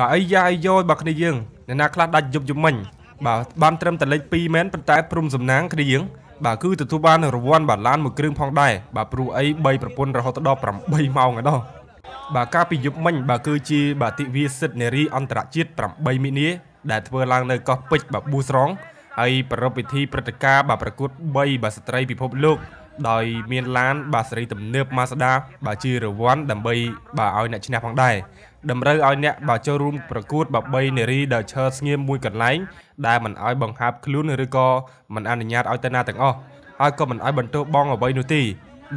បាទអីយ៉ាយយោបាទគ្នាយើងអ្នកណាខ្លះដាច់យប់យំមិញបាទបានត្រឹមតែលេខ2មែនប៉ុន្តែ ព្រំសំណាងគ្នាយើងបាទគឺទទួលបានរង្វាន់បាទឡានមួយគ្រឿងផងដែរបាទព្រោះអី3ប្រពន្ធរហូតដល់8ម៉ោងឯដោះបាទការពីយប់មិញបាទគឺជាបាទទិវាសិទ្ធិនារីអន្តរជាតិ8មីនា ដែលធ្វើឡើងនៅកោះពេជ្របាទប៊ូស្រងហើយប្រារព្ធពិធីព្រឹត្តិការណ៍បាទប្រកួត3បាទស្ត្រីពិភពលោកដោយមានឡាន បាសេរីទំនើប Mazda បើជារង្វាន់ដើម្បីបើឲ្យអ្នកឈ្នះផងដែរតម្រូវឲ្យអ្នកបើចូលរួមប្រកួតបបីនារីដែលឈើស្ងៀមមួយកន្លែងដែលមិនឲ្យបង្ហាប់ខ្លួនឬក៏មិនអនុញ្ញាតឲ្យទៅណាទាំងអស់ហើយក៏មិនឲ្យបន្ទោសបងអ្វីនោះទេ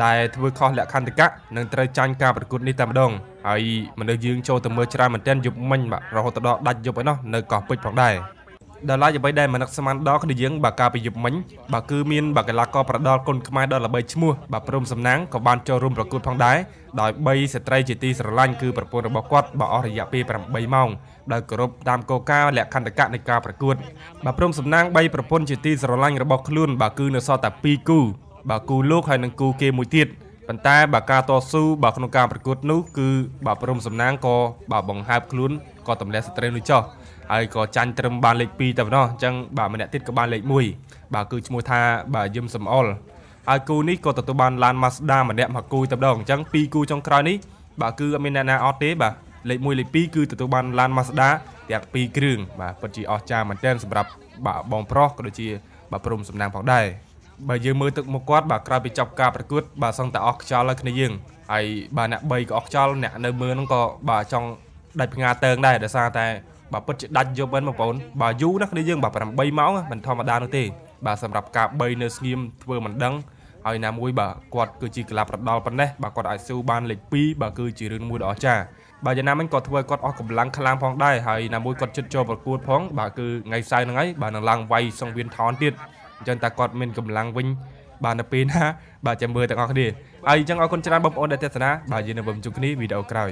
ដែលធ្វើខុសលក្ខន្តិកៈនឹងត្រូវចាញ់ការប្រកួតនេះតែម្ដងហើយមនុស្សយើងចូលទៅមើលច្រើនមែនទែនយប់មិញបាទរហូតដល់ដាច់យប់ឯណោះនៅកោះពេជ្រផងដែរដល់ឡាយអ្វីដែលមិននឹកស្មានដល់គឺយើងបើការប្រយុទ្ធមិញបើគឺមានបើកីឡាករប្រដាល់គុនខ្មែរដល់ល្បីឈ្មោះបើព្រមសំណាងក៏បានចូលរួមប្រកួតផងដែរដោយ3ស្ត្រីជាទីស្រឡាញ់គឺប្រពន្ធរបស់គាត់បើអស់រយៈពេល8ម៉ោងដោយគោរពតាមគោលការណ៍លក្ខន្តិកៈនៃការប្រកួតបើព្រមសំណាង3ប្រពន្ធជាទីស្រឡាញ់របស់ខ្លួនបើគឺនៅសល់តែ2គូបើគូលោកហើយនិងគូគេមួយទៀតប៉ុន្តែបើការតស៊ូបើក្នុងការប្រកួតនោះគឺបើព្រមសំណាងក៏បើបង្ហើបខ្លួនក៏ទម្លាក់ស្ត្រីនោះចោះហើយក៏ចាញ់ត្រឹមបានលេខ2តែប៉ុណ្ណោះអញ្ចឹងបើម្នាក់ទៀតក៏បានលេខ1បើគឺឈ្មោះថាបើយឹមសំអល់ហើយគូនេះក៏ទទួលបានឡាន Mazda ម្នាក់មួយគូតែម្ដងអញ្ចឹងពីរគូចុងក្រោយនេះបើគឺអត់មានអ្នកណាអត់ទេបាទលេខ1លេខ2គឺទទួលបានឡាន Mazda ទាំង2គ្រឿងបាទពិតជាអស្ចារ្យមែនទែនសម្រាប់បាទបងប្រុសក៏ដូចជាបាទព្រមសំណាងផងដែរបើយើងមើលទឹកមុខគាត់បាទក្រោយពីចប់ការប្រកួតបាទសឹងតែអស់ខ្យល់ហើយគ្នាយើងហើយបាទអ្នក3ក៏អស់ខ្យល់អ្នកនៅមើលហ្នឹងក៏បាទចង់ដាច់ផ្ងាតើងដែរដោយសារតែបាទពិតជាដាច់យប់មែនបងប្អូនបាទយូរណាស់គ្នាយើងបាទ8ម៉ោងមិនធម្មតានោះទេបាទសម្រាប់ការ3នៅស្ងៀមធ្វើមិនដឹងហើយណាមួយបាទគាត់គឺជាកីឡាប្រដាល់ប៉ុណ្ណេះបាទគាត់អាចស៊ូបានលេខ2បាទគឺជារឿងមួយដ៏អស្ចារ្យ បាទយ៉ាងណាមិញគាត់ធ្វើឲ្យគាត់អស់កម្លាំងខ្លាំងផងដែរហើយណាមួយគាត់ជិតចូលប្រកួតផងបាទគឺថ្ងៃសៅរ៍ហ្នឹងហើយបាទនឹងឡើងវាយសង្វៀនថនទៀតអញ្ចឹងតើគាត់មានកម្លាំងវិញបាទនៅពេលណាបាទចាំមើលទាំងអស់គ្នាហើយអញ្ចឹងអរគុណច្រើនបងប្អូនដែលទស្សនាបាទយើងនឹងជួបគ្នាវីដេអូក្រោយ